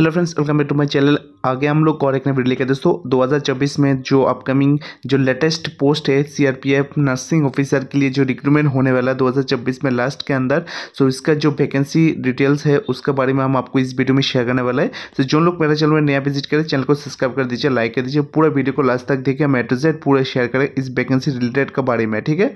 hello friends welcome back to my channel आगे हम लोग और एक नए वीडियो लेकर दोस्तों 2024 में जो अपकमिंग जो लेटेस्ट पोस्ट है सीआरपीएफ नर्सिंग ऑफिसर के लिए जो रिक्रूटमेंट होने वाला है 2024 में लास्ट के अंदर सो इसका जो वैकेंसी डिटेल्स है उसके बारे में हम आपको इस वीडियो में शेयर करने वाला है तो जो लोग मेरा चैनल में नया विजिट करें चैनल को सब्सक्राइब कर दीजिए लाइक कर दीजिए पूरा वीडियो को लास्ट तक देखिए मैं एट पूरा शेयर करें इस वैकेंसी रिलेटेड के बारे में ठीक है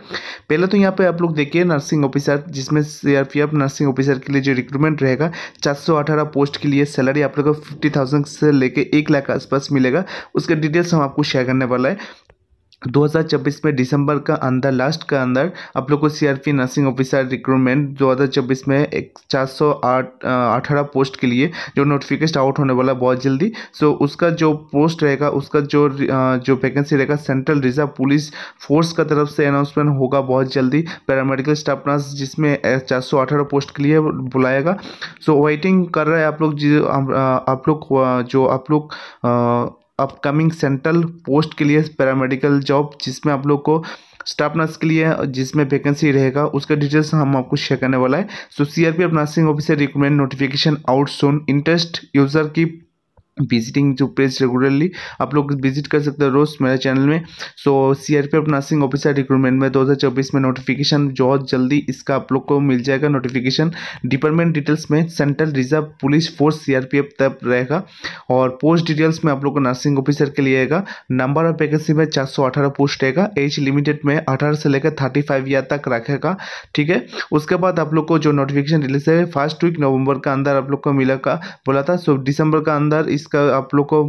पहले तो यहाँ पर आप लोग देखिए नर्सिंग ऑफिसर जिसमें सी नर्सिंग ऑफिसर के लिए जो रिक्रूटमेंट रहेगा चार पोस्ट के लिए सैलरी आप लोग को फिफ्टी थाउजेंड से लेके एक लाख के आसपास मिलेगा उसका डिटेल्स हम आपको शेयर करने वाला है 2024 में दिसंबर का अंदर लास्ट का अंदर आप लोग को सीआरपी नर्सिंग ऑफिसर रिक्रूटमेंट 2024 में एक चार सौ आठ अठारह पोस्ट के लिए जो नोटिफिकेशन आउट होने वाला बहुत जल्दी सो so, उसका जो पोस्ट रहेगा उसका जो जो वैकेंसी रहेगा सेंट्रल रिजर्व पुलिस फोर्स का तरफ से अनाउंसमेंट होगा बहुत जल्दी पैरामेडिकल स्टाफ नर्स जिसमें चार पोस्ट के लिए बुलाएगा सो so, वेटिंग कर रहे हैं आप लोग आप लोग जो आप लोग अपकमिंग सेंट्रल पोस्ट के लिए पैरामेडिकल जॉब जिसमें आप लोग को स्टाफ नर्स के लिए जिसमें वैकेंसी रहेगा उसका डिटेल्स हम आपको शेयर करने वाला है so C R P F nursing officer recruitment notification out soon interest user की विजिटिंग जो पेज रेगुलरली आप लोग विजिट कर सकते हो रोज मेरे चैनल में so C R P F nursing officer recruitment में 2024 में नोटिफिकेशन बहुत जल्दी इसका आप लोग को मिल जाएगा नोटिफिकेशन डिपार्टमेंट डिटेल्स में central reserve police force C R P F तब रहेगा और पोस्ट डिटेल्स में आप लोग को नर्सिंग ऑफिसर के लिए आएगा नंबर ऑफ वैकेंसी में चार सौ अठारह पोस्ट रहेगा एज लिमिटेड में अठारह से लेकर थर्टी फाइव ईयर तक रखेगा ठीक है उसके बाद आप लोग को जो नोटिफिकेशन रिलीज है फर्स्ट वीक नवंबर का अंदर आप लोग को मिलेगा बोला था सो दिसंबर का अंदर इस इसका आप लोग को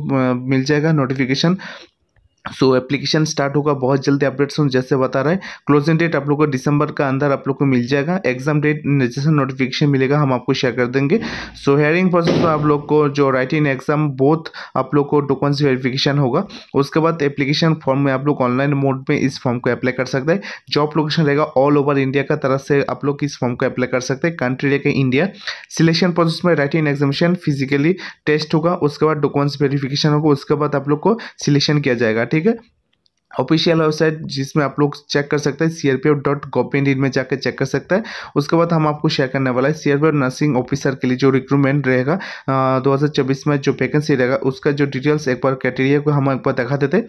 मिल जाएगा notification so so, application start होगा बहुत जल्दी अपडेट्स जैसे बता रहे हैं क्लोजिंग डेट आप लोग को दिसंबर का अंदर आप लोग को मिल जाएगा एग्जाम डेट जैसे नोटिफिकेशन मिलेगा हम आपको शेयर कर देंगे सो हेयरिंग प्रोसेस में आप लोग को जो राइटिंग एग्जाम बोथ आप लोग को डॉक्यूमेंट्स वेरिफिकेशन होगा उसके बाद एप्लीकेशन फॉर्म में आप लोग ऑनलाइन मोड में इस फॉर्म को अप्लाई कर सकते हैं जॉब लोकेशन रहेगा ऑल ओवर इंडिया का तरफ से आप लोग इस फॉर्म को अप्लाई कर सकते हैं कंट्री रहेगा इंडिया सिलेक्शन प्रोसेस में राइटिंग एग्जामिशन फिजिकली टेस्ट होगा उसके बाद डॉक्यूमेंट्स वेरिफिकेशन होगा उसके बाद आप लोग को सिलेक्शन किया जाएगा ठीक है ऑफिशियल वेबसाइट जिसमें आप लोग चेक कर सकते हैं C R P F dot गोपिन इन में जाकर चेक कर सकते हैं उसके बाद हम आपको शेयर करने वाला है सी आर नर्सिंग ऑफिसर के लिए जो रिक्रूटमेंट रहेगा दो हज़ार चौबीस में जो वैकेंसी रहेगा उसका जो डिटेल्स एक बार क्राइटेरिया को हम एक बार दिखा देते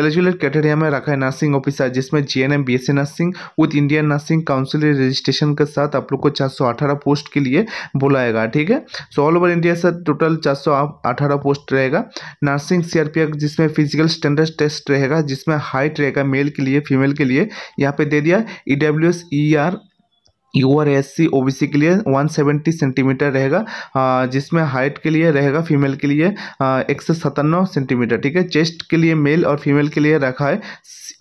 एलिजिबल क्राइटेरिया में रखा है नर्सिंग ऑफिसर जिसमें G N M B S nursing with Indian nursing council registration के साथ आप लोग को चार सौ अठारह पोस्ट के लिए बुलाएगा ठीक है सो ऑल ओवर इंडिया से टोटल चार सौ अठारह पोस्ट रहेगा नर्सिंग सी जिसमें फिजिकल स्टैंडर्ड टेस्ट रहेगा जिसमें हाइट रहेगा मेल के लिए फीमेल के लिए यहाँ पे दे दिया E W S E R U R S C O B C के लिए 170 सेंटीमीटर रहेगा जिसमें हाइट के लिए रहेगा फीमेल के लिए एक सौ सतानवे सेंटीमीटर ठीक है चेस्ट के लिए मेल और फीमेल के लिए रखा है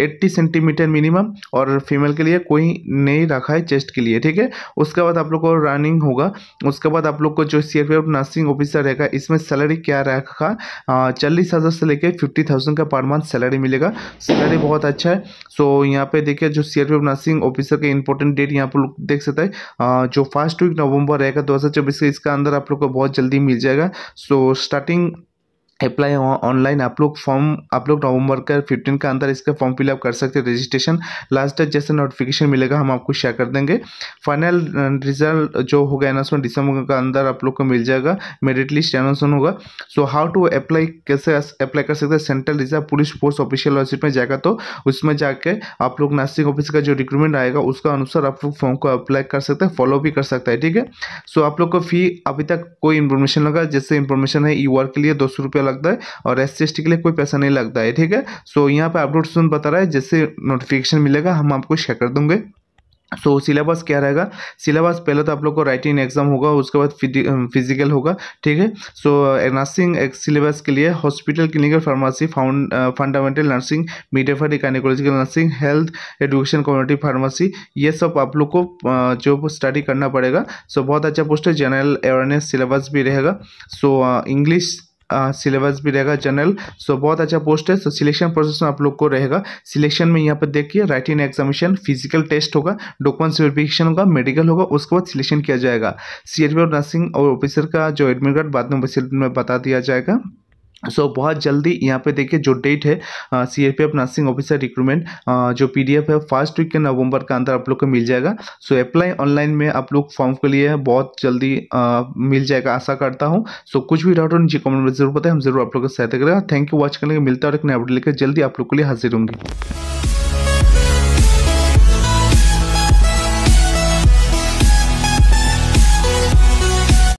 80 सेंटीमीटर मिनिमम और फीमेल के लिए कोई नहीं रखा है चेस्ट के लिए ठीक है उसके बाद आप लोग को रनिंग होगा उसके बाद आप लोग को जो सी एफ नर्सिंग ऑफिसर रहेगा इसमें सैलरी क्या रखा चालीस हज़ार से लेकर फिफ्टी थाउजेंड का पर मंथ सैलरी मिलेगा सैलरी बहुत अच्छा है सो यहाँ पे देखिए जो सी एफ नर्सिंग ऑफिसर के इंपॉर्टेंट डेट यहाँ पर देख सकते हैं जो फर्स्ट वीक नवंबर रहेगा दो हज़ार चौबीस का इसका अंदर आप लोग को बहुत जल्दी मिल जाएगा सो स्टार्टिंग अप्लाई ऑनलाइन आप लोग फॉर्म आप लोग नवंबर का फिफ्टीन का अंदर इसका फॉर्म फिलअप कर सकते हैं रजिस्ट्रेशन लास्ट डेट जैसे नोटिफिकेशन मिलेगा हम आपको शेयर कर देंगे फाइनल रिजल्ट uh, जो होगा अनाउंसमेंट दिसंबर का अंदर आप लोग को मिल जाएगा मेरिट लिस्ट अनाउंसमेंट होगा सो हाउ टू अप्लाई कैसे अप्लाई कर सकते हैं central reserve police force official website में जाएगा तो उसमें जाके आप लोग नर्सिंग ऑफिस का जो रिक्रूटमेंट आएगा उसका अनुसार आप लोग फॉर्म को अप्लाई कर सकते हैं फॉलो भी कर सकता है ठीक है सो आप लोग को फी अभी तक कोई इन्फॉर्मेशन लगा जैसे इन्फॉर्मेशन है ई वर्क के लिए दो सौ रुपया लगता है और एस सी के लिए कोई पैसा नहीं लगता है ठीक है सो यहाँ पर सुन बता रहा है जैसे नोटिफिकेशन मिलेगा हम आपको शेयर कर दूंगे सो so, सिलेबस क्या रहेगा सिलेबस पहले तो आप लोग को राइटिंग एग्जाम होगा उसके बाद फिजिकल होगा ठीक है सो नर्सिंग सिलेबस के लिए hospital clinical pharmacy found fundamental nursing मीडियाफर gynaecological nursing health education community pharmacy ये सब आप लोग को uh, जो स्टडी करना पड़ेगा सो so, बहुत अच्छा पोस्ट है जनरल अवेयरनेस सिलेबस भी रहेगा सो इंग्लिश uh, सिलेबस भी रहेगा जनरल सो बहुत अच्छा पोस्ट है सो सिलेक्शन प्रोसेस में आप लोग को रहेगा सिलेक्शन में यहाँ पर देखिए राइटिंग एग्जामिशन फिजिकल टेस्ट होगा डॉक्यूमेंट्स वेरिफिकेशन होगा मेडिकल होगा उसके बाद सिलेक्शन किया जाएगा सी और नर्सिंग और ऑफिसर का जो एडमिट कार्ड बाद में में बता दिया जाएगा सो so, बहुत जल्दी यहाँ पे देखिए जो डेट है C F F nursing officer recruitment जो पीडीएफ है फर्स्ट वीक के नवंबर के अंदर आप लोग को मिल जाएगा सो अप्लाई ऑनलाइन में आप लोग फॉर्म के लिए बहुत जल्दी आ, मिल जाएगा आशा करता हूँ सो so, कुछ भी डाउट हो नीचे कमेंट में जरूर बताएं हम जरूर आप लोग को सहायता करेगा थैंक यू वॉच करने के मिलता है और एक नया अपडेट लेकर जल्दी आप लोग के लिए हाजिर होंगे